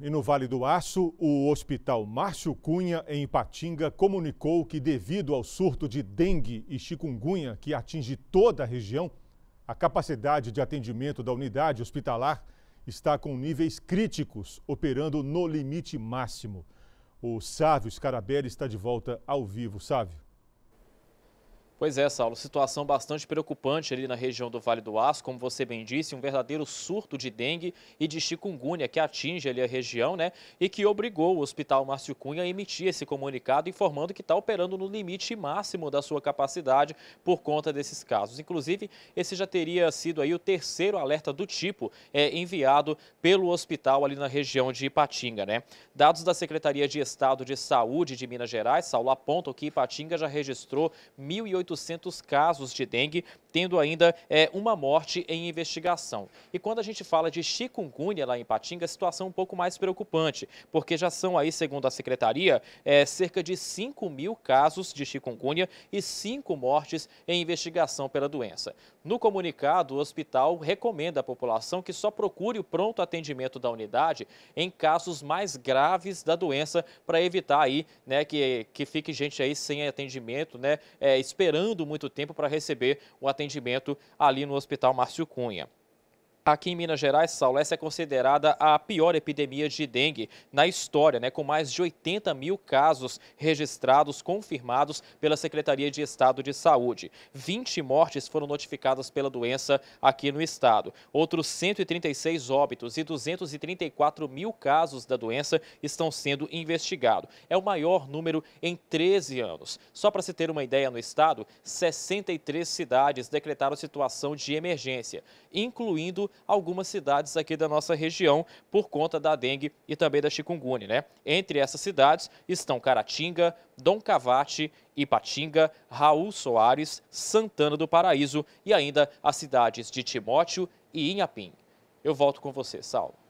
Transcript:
E no Vale do Aço, o Hospital Márcio Cunha, em Ipatinga, comunicou que, devido ao surto de dengue e chikungunya que atinge toda a região, a capacidade de atendimento da unidade hospitalar está com níveis críticos, operando no limite máximo. O Sávio Scarabelli está de volta ao vivo. Sávio. Pois é, Saulo, situação bastante preocupante ali na região do Vale do Aço, como você bem disse, um verdadeiro surto de dengue e de chikungunya que atinge ali a região, né? E que obrigou o Hospital Márcio Cunha a emitir esse comunicado informando que está operando no limite máximo da sua capacidade por conta desses casos. Inclusive, esse já teria sido aí o terceiro alerta do tipo é, enviado pelo hospital ali na região de Ipatinga, né? Dados da Secretaria de Estado de Saúde de Minas Gerais, Saulo, apontam que Ipatinga já registrou 1.800 800 casos de dengue, tendo ainda é, uma morte em investigação. E quando a gente fala de chikungunya lá em Patinga, a situação é um pouco mais preocupante, porque já são aí, segundo a secretaria, é, cerca de 5 mil casos de chikungunya e 5 mortes em investigação pela doença. No comunicado, o hospital recomenda à população que só procure o pronto atendimento da unidade em casos mais graves da doença para evitar aí, né, que, que fique gente aí sem atendimento, né, é, esperando esperando muito tempo para receber o atendimento ali no Hospital Márcio Cunha. Aqui em Minas Gerais, Saulo, essa é considerada a pior epidemia de dengue na história, né, com mais de 80 mil casos registrados, confirmados pela Secretaria de Estado de Saúde. 20 mortes foram notificadas pela doença aqui no estado. Outros 136 óbitos e 234 mil casos da doença estão sendo investigados. É o maior número em 13 anos. Só para se ter uma ideia, no estado, 63 cidades decretaram situação de emergência, incluindo algumas cidades aqui da nossa região por conta da dengue e também da chikungunya, né? Entre essas cidades estão Caratinga, Dom Cavate, Ipatinga, Raul Soares, Santana do Paraíso e ainda as cidades de Timóteo e Inhapim. Eu volto com você, Saulo.